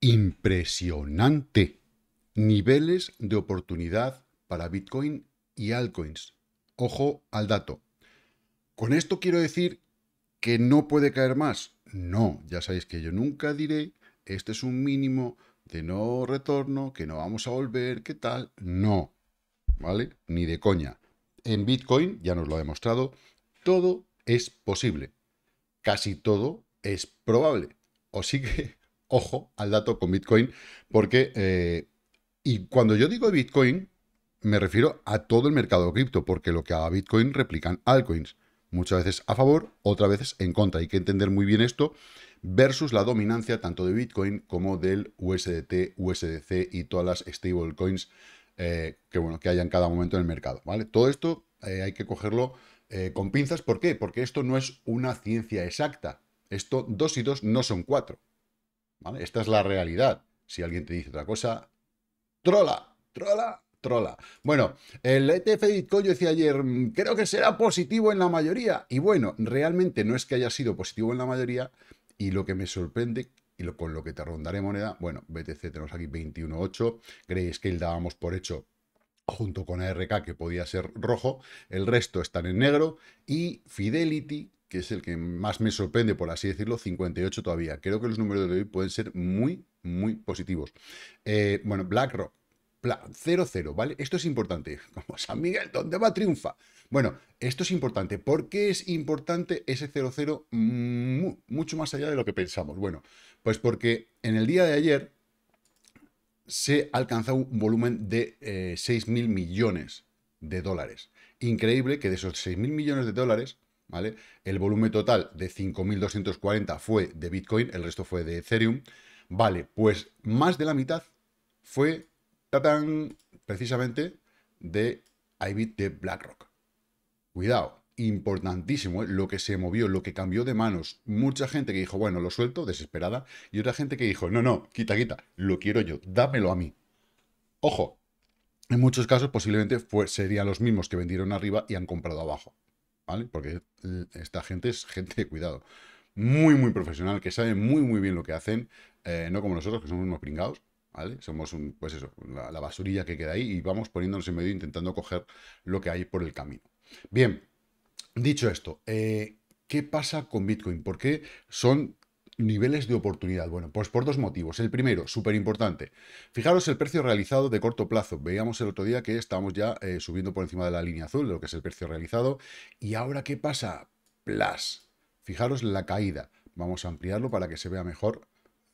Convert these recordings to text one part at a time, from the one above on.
Impresionante. Niveles de oportunidad para Bitcoin y altcoins. Ojo al dato. Con esto quiero decir que no puede caer más. No, ya sabéis que yo nunca diré, este es un mínimo de no retorno, que no vamos a volver, qué tal. No, ¿vale? Ni de coña. En Bitcoin, ya nos lo ha demostrado, todo es posible. Casi todo es probable. Así que ojo al dato con Bitcoin, porque, eh, y cuando yo digo Bitcoin, me refiero a todo el mercado cripto, porque lo que haga Bitcoin replican altcoins, muchas veces a favor, otras veces en contra. Hay que entender muy bien esto versus la dominancia tanto de Bitcoin como del USDT, USDC y todas las stablecoins eh, que, bueno, que haya en cada momento en el mercado. ¿vale? Todo esto eh, hay que cogerlo con pinzas. ¿Por qué? Porque esto no es una ciencia exacta. Esto, dos y dos no son cuatro. Esta es la realidad. Si alguien te dice otra cosa, trola, trola, trola. Bueno, el ETF Bitcoin, yo decía ayer, mm, creo que será positivo en la mayoría. Y bueno, realmente no es que haya sido positivo en la mayoría. Y lo que me sorprende, y con lo que te rondaré moneda, bueno, BTC tenemos aquí 21.8, creéis el dábamos por hecho junto con ARK que podía ser rojo, el resto están en negro y Fidelity que es el que más me sorprende, por así decirlo, 58 todavía. Creo que los números de hoy pueden ser muy, muy positivos. Eh, bueno, BlackRock, 0-0, ¿vale? Esto es importante. Como San Miguel, ¿dónde va triunfa? Bueno, esto es importante. ¿Por qué es importante ese 0-0 mm, mucho más allá de lo que pensamos? Bueno, pues porque en el día de ayer se alcanzó un volumen de 6.000 eh, millones de dólares. Increíble que de esos 6.000 millones de dólares, ¿vale? El volumen total de 5.240 fue de Bitcoin, el resto fue de Ethereum. Vale, pues más de la mitad fue precisamente de IBIT de BlackRock. Cuidado, importantísimo ¿eh? lo que se movió, lo que cambió de manos. Mucha gente que dijo, bueno, lo suelto, desesperada, y otra gente que dijo, no, no, quita, quita, lo quiero yo, dámelo a mí. Ojo, en muchos casos posiblemente serían los mismos que vendieron arriba y han comprado abajo. ¿vale? Porque eh, esta gente es gente de cuidado. Muy, muy profesional, que sabe muy, muy bien lo que hacen. Eh, no como nosotros, que somos unos pringados, ¿vale? Somos, un, pues eso, la, basurilla que queda ahí y vamos poniéndonos en medio intentando coger lo que hay por el camino. Bien, dicho esto, eh, ¿qué pasa con Bitcoin? ¿Por qué son niveles de oportunidad? Bueno, pues por dos motivos. El primero, súper importante. Fijaros el precio realizado de corto plazo. Veíamos el otro día que estábamos ya eh, subiendo por encima de la línea azul, lo que es el precio realizado. ¿Y ahora qué pasa? Plus. Fijaros la caída. Vamos a ampliarlo para que se vea mejor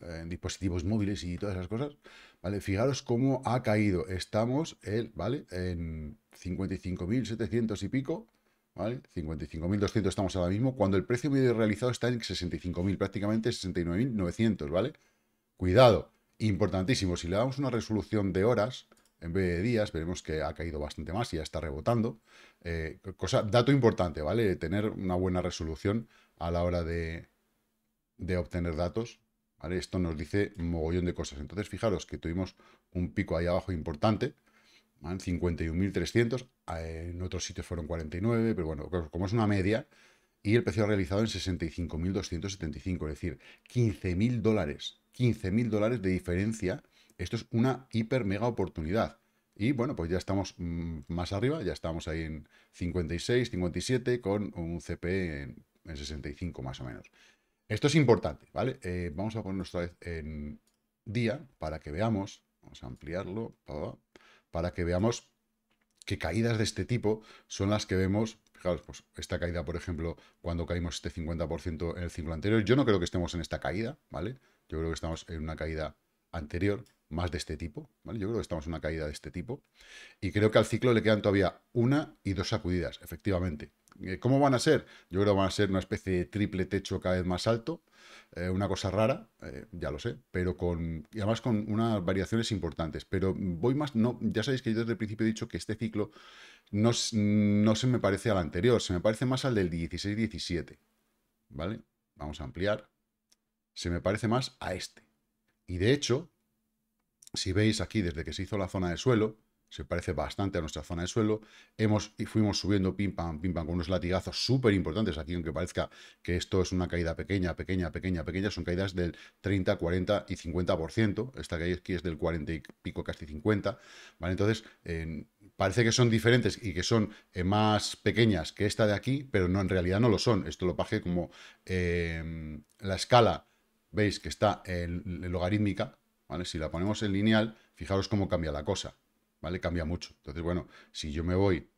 eh, en dispositivos móviles y todas esas cosas, ¿vale? Fijaros cómo ha caído. Estamos, el, ¿vale? En 55.700 y pico, ¿vale? 55.200 estamos ahora mismo, cuando el precio medio realizado está en 65.000, prácticamente 69.900, ¿vale? Cuidado, importantísimo, si le damos una resolución de horas en vez de días, veremos que ha caído bastante más y ya está rebotando. Eh, cosa, dato importante, ¿vale? Tener una buena resolución a la hora de, de obtener datos, ¿vale? Esto nos dice mogollón de cosas. Entonces, fijaros que tuvimos un pico ahí abajo importante, 51.300, eh, en otros sitios fueron 49, pero bueno, como es una media, y el precio realizado en 65.275, es decir, 15.000 dólares, 15.000 dólares de diferencia, esto es una hiper mega oportunidad. Y bueno, pues ya estamos mm, más arriba, ya estamos ahí en 56, 57, con un CP e en, 65 más o menos. Esto es importante, ¿vale? Eh, vamos a ponernos otra vez en día para que veamos. Vamos a ampliarlo. Todo para que veamos que caídas de este tipo son las que vemos, fijaros, pues esta caída, por ejemplo, cuando caímos este 50% en el ciclo anterior, yo no creo que estemos en esta caída, ¿vale? Yo creo que estamos en una caída anterior, más de este tipo, ¿vale? Yo creo que estamos en una caída de este tipo, y creo que al ciclo le quedan todavía una y dos sacudidas, efectivamente, eh, ¿Cómo van a ser? Yo creo que van a ser una especie de triple techo cada vez más alto, eh, una cosa rara, eh, ya lo sé, pero con, y además con unas variaciones importantes. Pero voy más, no, ya sabéis que yo desde el principio he dicho que este ciclo no, no se me parece al anterior, se me parece más al del 16-17, ¿vale? Vamos a ampliar, se me parece más a este. Y de hecho, si veis aquí, desde que se hizo la zona de suelo, se parece bastante a nuestra zona de suelo. Hemos, y fuimos subiendo pim pam, pim pam, con unos latigazos súper importantes aquí, aunque parezca que esto es una caída pequeña, pequeña, pequeña, pequeña, son caídas del 30, 40 y 50%. Esta que hay aquí es del 40 y pico, casi 50. ¿vale? Entonces, parece que son diferentes y que son eh, más pequeñas que esta de aquí, pero no, en realidad no lo son. Esto lo paje como em, la escala, veis que está en, en logarítmica, ¿vale? Si la ponemos en lineal, fijaros cómo cambia la cosa. ¿vale? Cambia mucho. Entonces, bueno, si yo me voy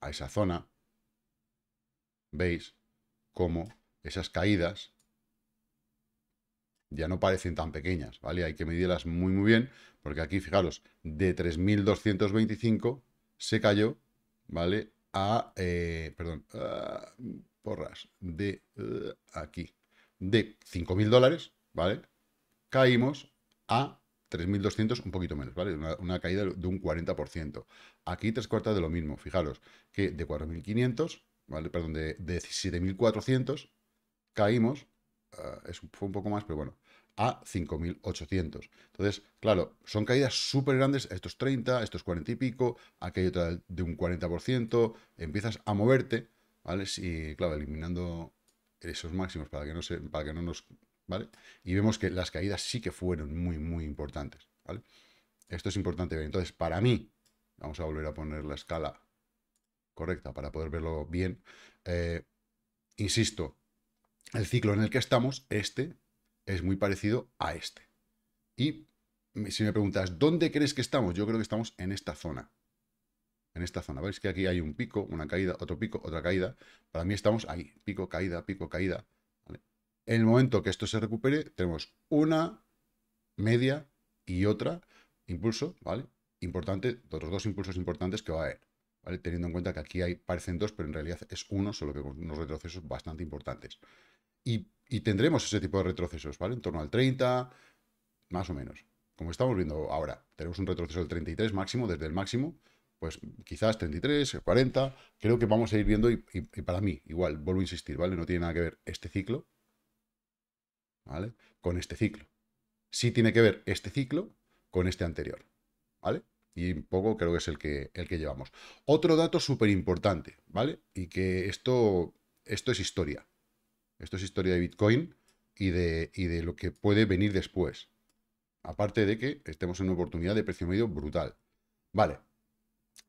a esa zona, veis cómo esas caídas ya no parecen tan pequeñas, ¿vale? Hay que medirlas muy, muy bien, porque aquí, fijaros, de 3.225 se cayó, ¿vale? A, eh, perdón, porras, de eh, aquí, de 5.000 dólares, ¿vale? Caímos a 3.200, un poquito menos, ¿vale? Una, caída de un 40%. Aquí tres cuartas de lo mismo, fijaros, que de 4.500, ¿vale? Perdón, de, 17.400, caímos, ah, es, fue un poco más, pero bueno, a 5.800. Entonces, claro, son caídas súper grandes, estos 30, estos 40 y pico, aquí hay otra de un 40%, empiezas a moverte, ¿vale? Y, claro, eliminando esos máximos para que no, se, para que no nos ¿vale? Y vemos que las caídas sí que fueron muy, muy importantes, Esto es importante ver. Entonces, para mí, vamos a volver a poner la escala correcta para poder verlo bien. Eh, insisto, el ciclo en el que estamos, este, es muy parecido a este. Y si me preguntas, ¿dónde crees que estamos? Yo creo que estamos en esta zona. En esta zona. ¿Veis que aquí hay un pico, una caída, otro pico, otra caída? Para mí estamos ahí. Pico, caída, pico, caída. En el momento que esto se recupere, tenemos una, media y otra impulso, ¿vale? Importante, otros dos impulsos importantes que va a haber, ¿vale? Teniendo en cuenta que aquí hay, parecen dos, pero en realidad es uno, solo que con unos retrocesos bastante importantes. Y, tendremos ese tipo de retrocesos, ¿vale? En torno al 30, más o menos. Como estamos viendo ahora, tenemos un retroceso del 33 máximo, desde el máximo, pues quizás 33, 40, creo que vamos a ir viendo y, para mí, igual, vuelvo a insistir, ¿vale? No tiene nada que ver este ciclo ¿vale? Con este ciclo. Sí tiene que ver este ciclo con este anterior, ¿vale? Y un poco creo que es el que, el que llevamos. Otro dato súper importante, ¿vale? Y que esto, esto es historia. Esto es historia de Bitcoin y de, y de lo que puede venir después. Aparte de que estemos en una oportunidad de precio medio brutal. Vale,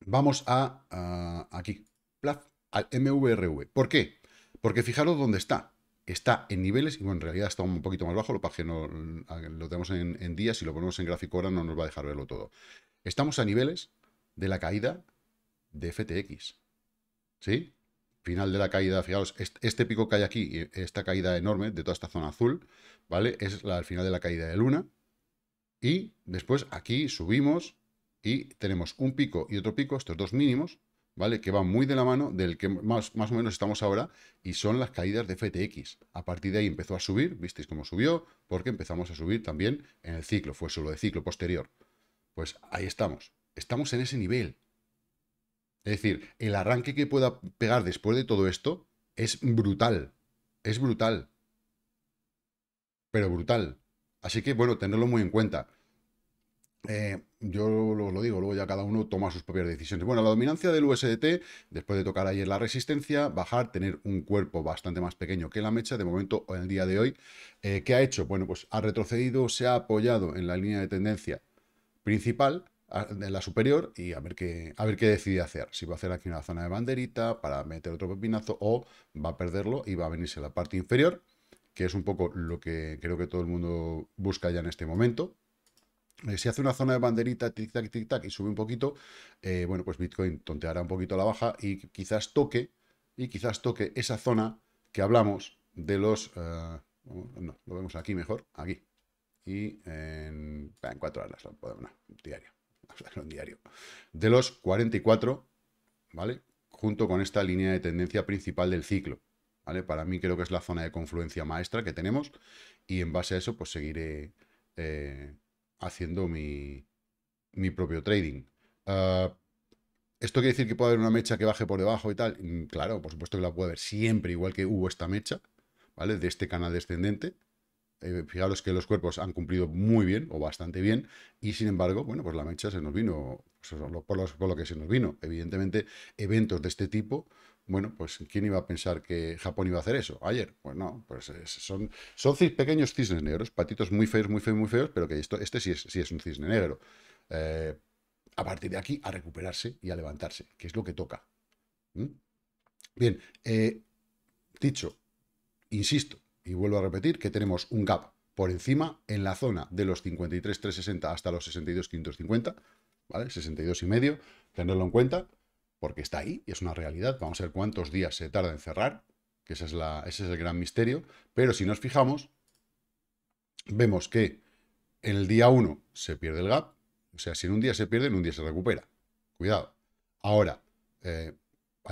vamos a, aquí, al MVRV. ¿Por qué? Porque fijaros dónde está está en niveles, y bueno, en realidad está un poquito más bajo, lo que no lo tenemos en, días, si lo ponemos en gráfico ahora no nos va a dejar verlo todo. Estamos a niveles de la caída de FTX. ¿Sí? Final de la caída, fijaos, este pico que hay aquí, esta caída enorme de toda esta zona azul, ¿vale? Es la, el final de la caída de Luna. Y después aquí subimos y tenemos un pico y otro pico, estos dos mínimos, ¿vale? Que va muy de la mano del que más, más o menos estamos ahora y son las caídas de FTX. A partir de ahí empezó a subir, visteis cómo subió, porque empezamos a subir también en el ciclo, fue solo de ciclo posterior. Pues ahí estamos, estamos en ese nivel. Es decir, el arranque que pueda pegar después de todo esto es brutal, es brutal, pero brutal. Así que bueno, tenerlo muy en cuenta. Eh, yo lo, digo, luego ya cada uno toma sus propias decisiones. Bueno, la dominancia del USDT, después de tocar ayer la resistencia, bajar, tener un cuerpo bastante más pequeño que la mecha, de momento, en el día de hoy, eh, ¿qué ha hecho? Bueno, pues ha retrocedido, se ha apoyado en la línea de tendencia principal, en la superior, y a ver qué, a ver qué decide hacer. Si va a hacer aquí una zona de banderita para meter otro pepinazo, o va a perderlo y va a venirse a la parte inferior, que es un poco lo que creo que todo el mundo busca ya en este momento, eh, si hace una zona de banderita, tic-tac, tic-tac, y sube un poquito, eh, bueno, pues Bitcoin tonteará un poquito la baja y quizás toque, y quizás toque esa zona que hablamos de los... Eh, no, lo vemos aquí mejor, aquí. Y en, cuatro horas, lo podemos, no, diario, en diario. De los 44, ¿vale? Junto con esta línea de tendencia principal del ciclo, ¿vale? Para mí creo que es la zona de confluencia maestra que tenemos y en base a eso, pues seguiré haciendo mi, propio trading. Ah, ¿Esto quiere decir que puede haber una mecha que baje por debajo y tal? Mm, claro, por supuesto que la puede haber siempre, igual que hubo esta mecha, ¿vale? De este canal descendente. Eh, fijaros que los cuerpos han cumplido muy bien o bastante bien y sin embargo, bueno, pues la mecha se nos vino pues por lo que se nos vino. Evidentemente, eventos de este tipo bueno, pues ¿quién iba a pensar que Japón iba a hacer eso ayer? Pues no, pues eh, son, son pequeños cisnes negros, patitos muy feos, muy feos, muy feos, pero que esto, este sí es, sí es un cisne negro. Eh, a partir de aquí, a recuperarse y a levantarse, que es lo que toca. ¿Mm? Bien, eh, dicho, insisto y vuelvo a repetir que tenemos un gap por encima en la zona de los 53.360 hasta los 62.550, ¿vale? 62 y medio, tenerlo en cuenta porque está ahí y es una realidad. Vamos a ver cuántos días se tarda en cerrar, que ese es, la, es el gran misterio. Pero si nos fijamos, vemos que en el día 1 se pierde el gap, o sea, si en un día se pierde, en un día se recupera. Cuidado. Ahora, hay,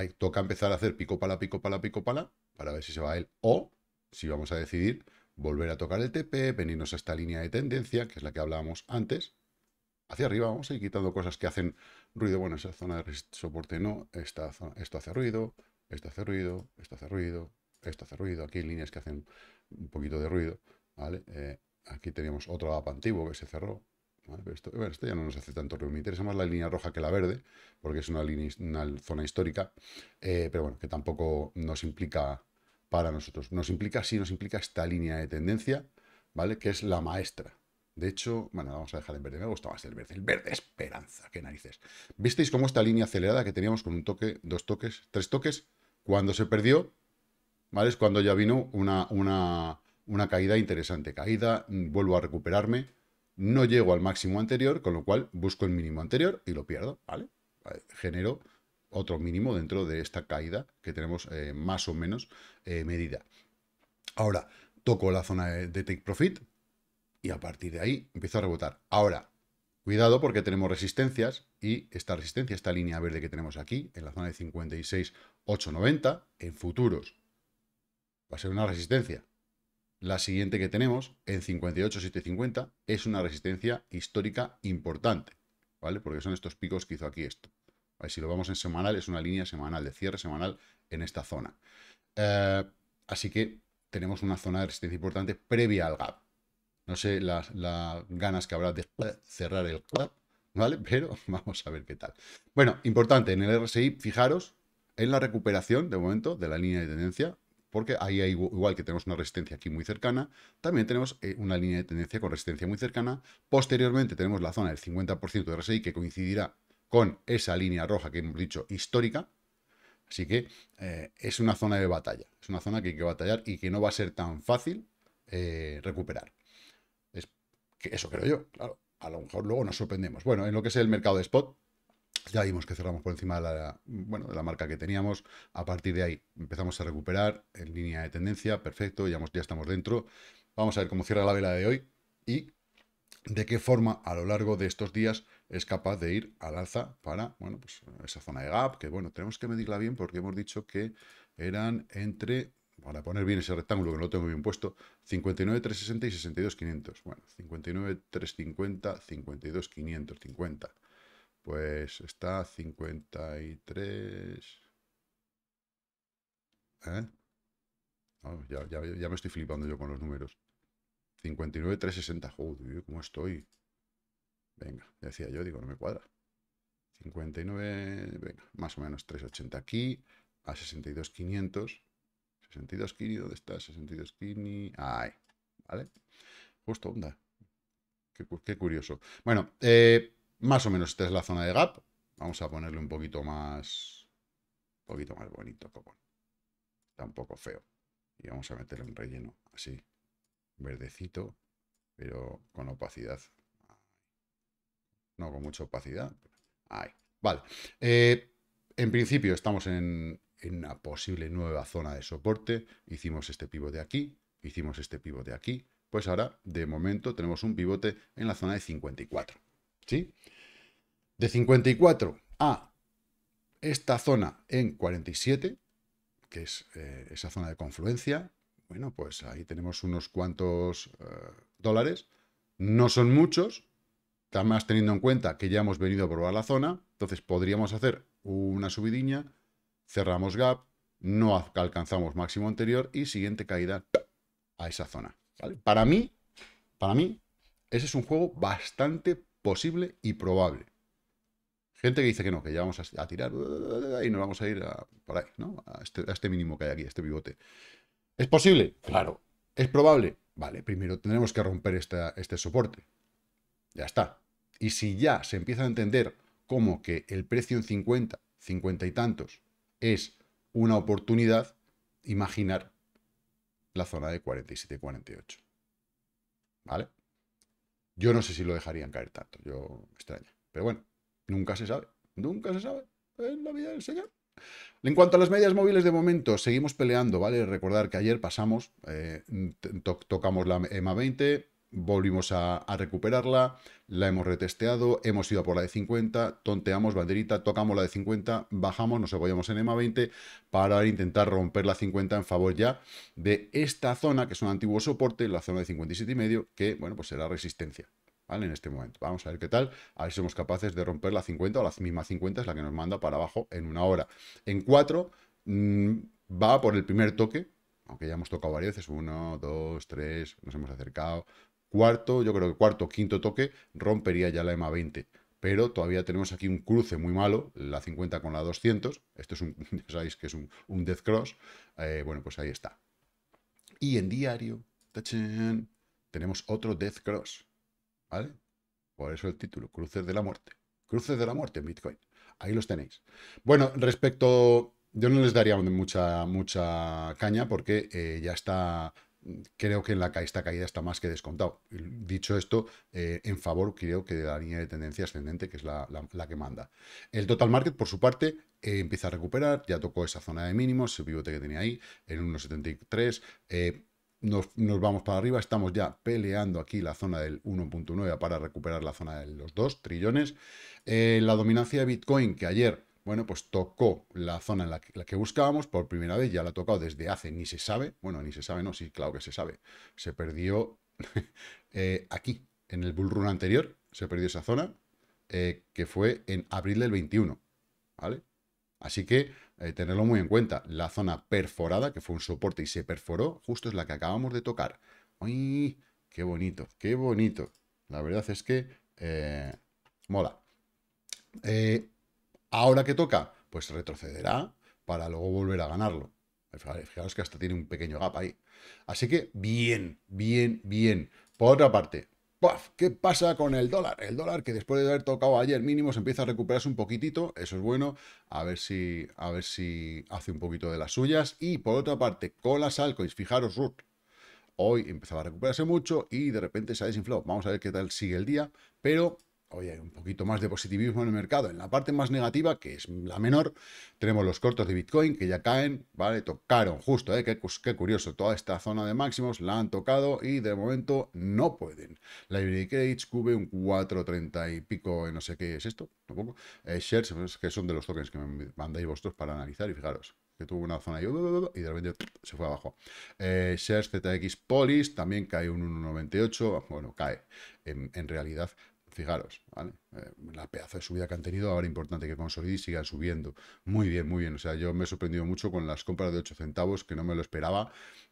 eh, toca empezar a hacer pico pala, pico pala, pico pala, para ver si se va a él o si vamos a decidir volver a tocar el TP, venirnos a esta línea de tendencia, que es la que hablábamos antes, hacia arriba, vamos a ir quitando cosas que hacen Ruido, bueno, esa zona de soporte no, esta, esto hace ruido, esto hace ruido, esto hace ruido, esto hace ruido, aquí hay líneas que hacen un poquito de ruido, ¿vale? Eh, aquí teníamos otro app antiguo que se cerró, ¿vale? Pero esto, ya no nos hace tanto ruido, me interesa más la línea roja que la verde, porque es una, línea, zona histórica, eh, pero bueno, que tampoco nos implica para nosotros, nos implica, sí nos implica esta línea de tendencia, ¿vale? Que es la maestra, de hecho, bueno, vamos a dejar en verde. Me gusta más el verde. El verde esperanza, qué narices. ¿Visteis cómo esta línea acelerada que teníamos con un toque, dos toques, tres toques? Cuando se perdió, ¿vale? Es cuando ya vino una, una, una caída interesante. Caída, mm, vuelvo a recuperarme. No llego al máximo anterior, con lo cual busco el mínimo anterior y lo pierdo, ¿vale? Genero otro mínimo dentro de esta caída que tenemos eh, más o menos eh, medida. Ahora, toco la zona de take profit, y a partir de ahí empieza a rebotar. Ahora, cuidado porque tenemos resistencias y esta resistencia, esta línea verde que tenemos aquí, en la zona de 56,890, en futuros, va a ser una resistencia. La siguiente que tenemos, en 58,750, es una resistencia histórica importante, ¿vale? Porque son estos picos que hizo aquí esto. Si lo vamos en semanal, es una línea semanal, de cierre semanal en esta zona. Eh, así que tenemos una zona de resistencia importante previa al gap. No sé las, ganas que habrá de cerrar el club, ¿vale? Pero vamos a ver qué tal. Bueno, importante, en el RSI, fijaros en la recuperación de momento de la línea de tendencia, porque ahí hay, igual que tenemos una resistencia aquí muy cercana, también tenemos eh, una línea de tendencia con resistencia muy cercana. Posteriormente tenemos la zona del 50% de RSI que coincidirá con esa línea roja que hemos dicho histórica. Así que eh, es una zona de batalla, es una zona que hay que batallar y que no va a ser tan fácil eh, recuperar eso creo yo, claro. A lo mejor luego nos sorprendemos. Bueno, en lo que es el mercado de spot, ya vimos que cerramos por encima de la, bueno, de la marca que teníamos. A partir de ahí empezamos a recuperar en línea de tendencia. Perfecto, ya, ya estamos dentro. Vamos a ver cómo cierra la vela de hoy y de qué forma a lo largo de estos días es capaz de ir al alza para bueno, pues esa zona de gap, que bueno, tenemos que medirla bien porque hemos dicho que eran entre para poner bien ese rectángulo que no lo tengo bien puesto, 59, 360 y 62,500. Bueno, 59,350, 50. Pues está 53... ¿Eh? ya, me estoy flipando yo con los números. 59,360. Joder, ¿cómo estoy? Venga, ya decía yo, digo, no me cuadra. 59, venga, más o menos 380 aquí, a 62,500. 62 skinny ¿dónde está? 62 skinny ¡Ay! ¿vale? Justo, onda. Qué, curioso. Bueno, eh, más o menos esta es la zona de gap. Vamos a ponerle un poquito más. Un poquito más bonito, como. Está poco feo. Y vamos a meterle un relleno así. Verdecito, pero con opacidad. No con mucha opacidad. Ahí. Vale. Eh, en principio estamos en, en una posible nueva zona de soporte. Hicimos este pivote aquí, hicimos este pivote aquí. Pues ahora, de momento, tenemos un pivote en la zona de 54. ¿Sí? De 54 a esta zona en 47, que es eh, esa zona de confluencia, bueno, pues ahí tenemos unos cuantos eh, dólares. No son muchos, más teniendo en cuenta que ya hemos venido a probar la zona, entonces podríamos hacer una subidiña cerramos gap, no alcanzamos máximo anterior y siguiente caída a esa zona. Para mí, para mí, ese es un juego bastante posible y probable. Gente que dice que no, que ya vamos a, tirar y nos vamos a ir a, por ahí, este, A este, mínimo que hay aquí, a este pivote. ¿Es posible? Claro. ¿Es probable? Vale, primero tendremos que romper este soporte. Ya está. Y si ya se empieza a entender cómo que el precio en 50, 50 y tantos, es una oportunidad imaginar la zona de 47-48. ¿Vale? Yo no sé si lo dejarían caer tanto, yo me extraña. Pero bueno, nunca se sabe, nunca se sabe en la vida del señor. En cuanto a las medias móviles, de momento seguimos peleando, ¿vale? Recordar que ayer pasamos, eh, tocamos la EMA 20, volvimos a, recuperarla, la hemos retesteado, hemos ido por la de 50, tonteamos banderita, tocamos la de 50, bajamos, nos apoyamos en EMA 20 para intentar romper la 50 en favor ya de esta zona, que es un antiguo soporte, la zona de 57,5, que, bueno, pues será resistencia. ¿Vale? En este momento. Vamos a ver qué tal. A ver si somos capaces de romper la 50 o la misma 50 es la que nos manda para abajo en una hora. En 4 mm, va por el primer toque, aunque ya hemos tocado varias veces, uno, 2, tres, nos hemos acercado, cuarto, yo creo que cuarto, quinto toque, rompería ya la EMA 20. Pero todavía tenemos aquí un cruce muy malo, la 50 con la 200. Esto es un, ya sabéis que es un, death cross. Eh, bueno, pues ahí está. Y en diario, tenemos otro death cross. ¿Vale? Por eso el título, cruces de la muerte. Cruces de la muerte en Bitcoin. Ahí los tenéis. Bueno, respecto yo no les daría mucha, mucha caña porque eh, ya está creo que en la esta caída está más que descontado. Dicho esto, eh, en favor creo que de la línea de tendencia ascendente, que es la, que manda. El total market, por su parte, eh, empieza a recuperar, ya tocó esa zona de mínimos, el pivote que tenía ahí, en 1.73. Eh, nos, nos, vamos para arriba, estamos ya peleando aquí la zona del 1.9 para recuperar la zona de los 2 trillones. la dominancia de Bitcoin, que ayer bueno, pues tocó la zona en la que, buscábamos por primera vez, ya la ha tocado desde hace, ni se sabe, bueno, ni se sabe, no, sí, claro que se sabe, se perdió eh, aquí, en el bullrun anterior, se perdió esa zona, eh, que fue en abril del 21, ¿vale? Así que eh, tenerlo muy en cuenta, la zona perforada, que fue un soporte y se perforó, justo es la que acabamos de tocar. ¡Ay! ¡Qué bonito! ¡Qué bonito! La verdad es que mola. Ahora que toca, pues retrocederá para luego volver a ganarlo. Fijaros que hasta tiene un pequeño gap ahí. Así que bien, bien, bien. Por otra parte, ¿qué pasa con el dólar? El dólar que después de haber tocado ayer mínimos empieza a recuperarse un poquitito, eso es bueno. A ver si, a ver si hace un poquito de las suyas. Y por otra parte, con las altcoins, fijaros, Ruth, hoy empezaba a recuperarse mucho y de repente se ha desinflado. Vamos a ver qué tal sigue el día, pero hoy hay un poquito más de positivismo en el mercado. En la parte más negativa, que es la menor, tenemos los cortos de Bitcoin que ya caen, ¿vale? Tocaron justo, ¿eh? Qué, qué curioso, toda esta zona de máximos la han tocado y de momento no pueden. La Cage cube un 4.30 y pico, no sé qué es esto, tampoco. Eh, shares, que son de los tokens que me mandáis vosotros para analizar y fijaros, que tuvo una zona y de repente se fue abajo. Eh, shares ZX Polis también cae un 1,98, bueno, cae en realidad fijaros, ¿vale? Eh, la pedazo de subida que han tenido, ahora importante que consolide y sigan subiendo. Muy bien, muy bien. O sea, yo me he sorprendido mucho con las compras de 8 centavos, que no me lo esperaba.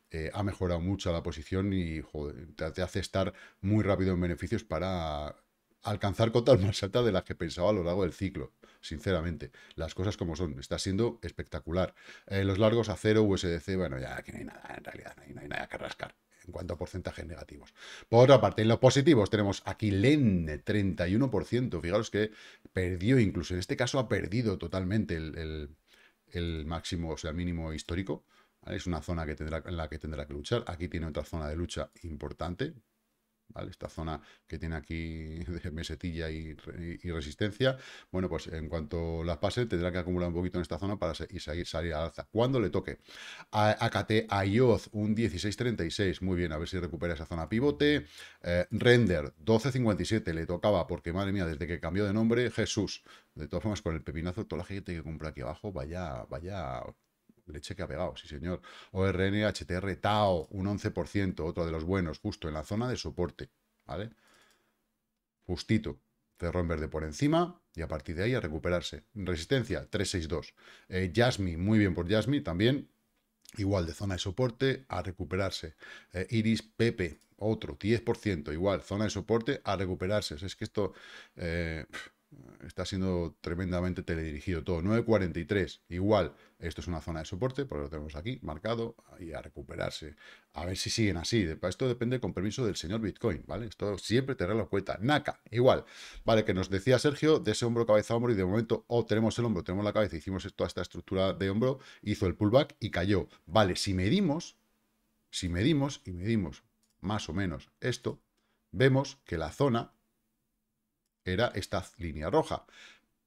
Eh, ha mejorado mucho la posición y te, hace estar muy rápido en beneficios para alcanzar cotas más altas de las que pensaba a lo largo del ciclo. Sinceramente, las cosas como son, está siendo espectacular. Eh, los largos a cero, USDC, bueno, ya aquí no hay nada, en realidad no hay nada que rascar en cuanto a porcentajes negativos. Por otra parte, en los positivos tenemos aquí LEN, 31%. Fijaros que perdió, incluso en este caso ha perdido totalmente el, máximo, o sea, el mínimo histórico. Es una zona que tendrá, en la que tendrá que luchar. Aquí tiene otra zona de lucha importante, esta zona que tiene aquí de mesetilla y, resistencia, bueno, pues en cuanto las pase, tendrá que acumular un poquito en esta zona para y salir, salir al alza. Cuando le toque a AKT IOZ, un 16.36, muy bien, a ver si recupera esa zona pivote. Eh, Render, 12.57, le tocaba, porque madre mía, desde que cambió de nombre, Jesús. De todas formas, con el pepinazo, toda la gente que compra aquí abajo, vaya, vaya leche que ha pegado, sí señor. ORN, HTR, TAO, un 11%, otro de los buenos, justo en la zona de soporte, ¿vale? Justito. Cerró en verde por encima y a partir de ahí a recuperarse. Resistencia, 362. Eh, Jasmine, muy bien por Jasmine, también igual de zona de soporte a recuperarse. Eh, Iris Pepe, otro 10%, igual, zona de soporte a recuperarse. Es que esto... Eh, Está siendo tremendamente teledirigido todo. 9.43, igual. Esto es una zona de soporte, por lo tenemos aquí marcado y a recuperarse. A ver si siguen así. Esto depende con permiso del señor Bitcoin, ¿vale? Esto siempre te la cuenta. Naka, igual. Vale, que nos decía Sergio de ese hombro, cabeza, hombro y de momento o oh, tenemos el hombro, tenemos la cabeza, hicimos toda esta estructura de hombro, hizo el pullback y cayó. Vale, si medimos, si medimos y medimos más o menos esto, vemos que la zona era esta línea roja.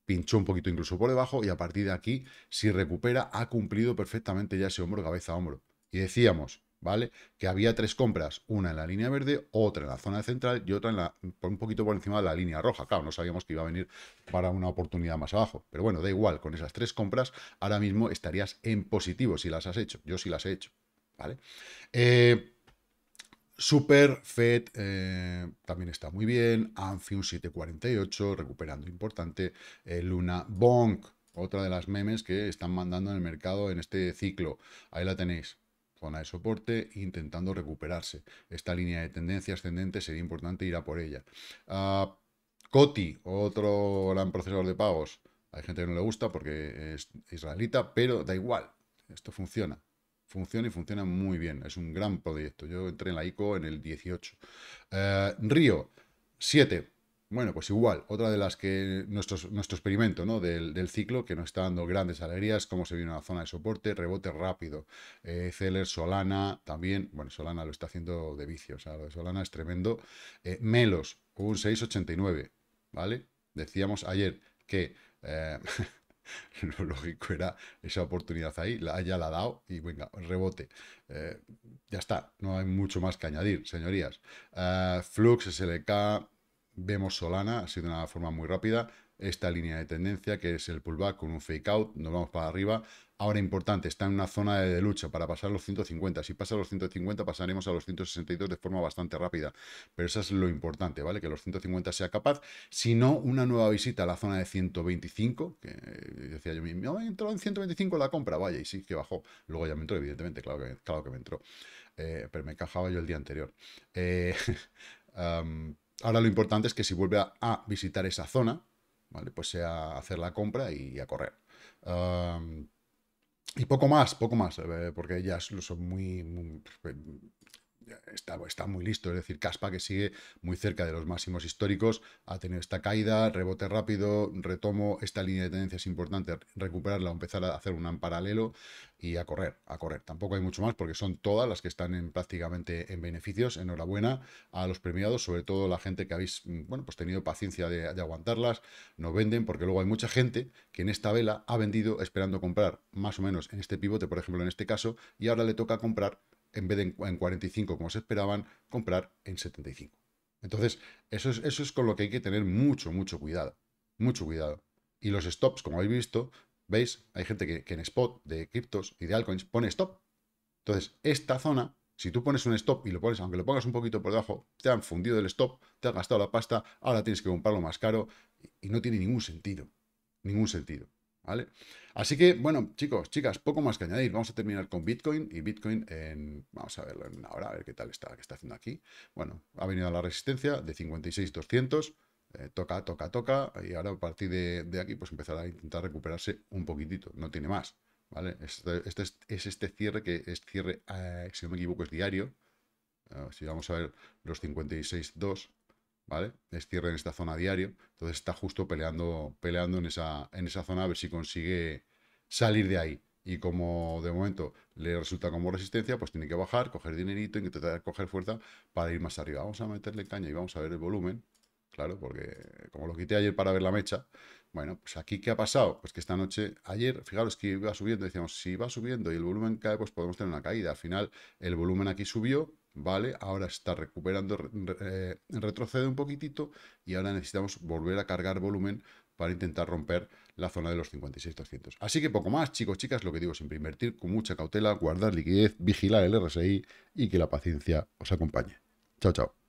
Pinchó un poquito incluso por debajo y a partir de aquí, si recupera, ha cumplido perfectamente ya ese hombro, cabeza a hombro. Y decíamos, ¿vale? Que había tres compras, una en la línea verde, otra en la zona central y otra en la, por un poquito por encima de la línea roja. Claro, no sabíamos que iba a venir para una oportunidad más abajo. Pero bueno, da igual, con esas tres compras ahora mismo estarías en positivo si las has hecho. Yo sí las he hecho, ¿vale? Eh, Super, FED eh, también está muy bien, Anfium 748, recuperando importante, eh, Luna, Bonk, otra de las memes que están mandando en el mercado en este ciclo. Ahí la tenéis, zona de soporte, intentando recuperarse. Esta línea de tendencia ascendente sería importante ir a por ella. Ah, Coti, otro gran procesador de pagos. Hay gente que no le gusta porque es israelita, pero da igual, esto funciona funciona y funciona muy bien. Es un gran proyecto. Yo entré en la ICO en el 18. Eh, Río, 7. Bueno, pues igual, otra de las que nuestros, nuestro experimento ¿no? del, ciclo que nos está dando grandes alegrías, cómo se viene una la zona de soporte, rebote rápido. Eh, Solana también, bueno, Solana lo está haciendo de vicio, o sea, lo de Solana es tremendo. Eh, Melos, un 6,89, ¿vale? Decíamos ayer que eh, Lo lógico era esa oportunidad ahí, la la ha dado y venga, rebote. Eh, ya está, no hay mucho más que añadir, señorías. Eh, Flux, SLK, vemos Solana, ha sido una forma muy rápida esta línea de tendencia, que es el pullback con un fake out, nos vamos para arriba. Ahora importante, está en una zona de lucha para pasar los 150. Si pasa los 150 pasaremos a los 162 de forma bastante rápida, pero eso es lo importante, ¿vale? Que los 150 sea capaz, si no, una nueva visita a la zona de 125, que decía yo, me entró en 125 la compra, vaya, y sí que bajó. Luego ya me entró, evidentemente, claro que, claro que me entró, eh, pero me encajaba yo el día anterior. Eh, ahora lo importante es que si vuelve a visitar esa zona, ¿vale? Pues sea hacer la compra y, a correr. y poco más, poco más, eh, porque ellas son muy, Está, está, muy listo, es decir, Caspa que sigue muy cerca de los máximos históricos, ha tenido esta caída, rebote rápido, retomo, esta línea de tendencia es importante recuperarla, o empezar a hacer un paralelo y a correr, a correr. Tampoco hay mucho más porque son todas las que están en, prácticamente en beneficios. Enhorabuena a los premiados, sobre todo la gente que habéis mm, bueno, pues tenido paciencia de, de aguantarlas, no venden porque luego hay mucha gente que en esta vela ha vendido esperando comprar más o menos en este pivote, por ejemplo en este caso, y ahora le toca comprar en vez de en 45 como se esperaban, comprar en 75. Entonces, eso es, eso es con lo que hay que tener mucho, mucho cuidado. Mucho cuidado. Y los stops, como habéis visto, veis, hay gente que, en spot de criptos y de altcoins pone stop. Entonces, esta zona, si tú pones un stop y lo pones, aunque lo pongas un poquito por debajo, te han fundido el stop, te han gastado la pasta, ahora tienes que comprarlo más caro y no tiene ningún sentido. Ningún sentido. ¿vale? Así que, bueno, chicos, chicas, poco más que añadir. Vamos a terminar con Bitcoin y Bitcoin en... Vamos a verlo en una hora, a ver qué tal está, qué está haciendo aquí. Bueno, ha venido a la resistencia de 56,200. Eh, toca, toca, toca. Y ahora a partir de, aquí, pues empezará a intentar recuperarse un poquitito. No tiene más, ¿vale? Este, este es, este cierre que es cierre, eh, si no me equivoco, es diario. Eh, si vamos a ver los 56,2, ¿vale? Es en esta zona diario, entonces está justo peleando, peleando en, esa, en esa zona a ver si consigue salir de ahí. Y como de momento le resulta como resistencia, pues tiene que bajar, coger dinerito, intentar coger fuerza para ir más arriba. Vamos a meterle caña y vamos a ver el volumen. Claro, porque como lo quité ayer para ver la mecha, bueno, pues aquí ¿qué ha pasado? Pues que esta noche, ayer, fijaros que iba subiendo, decíamos, si va subiendo y el volumen cae, pues podemos tener una caída. Al final, el volumen aquí subió, ¿vale? Ahora está recuperando, eh, retrocede un poquitito y ahora necesitamos volver a cargar volumen para intentar romper la zona de los 56.300. Así que poco más, chicos, chicas, lo que digo siempre, invertir con mucha cautela, guardar liquidez, vigilar el RSI y que la paciencia os acompañe. Chao, chao.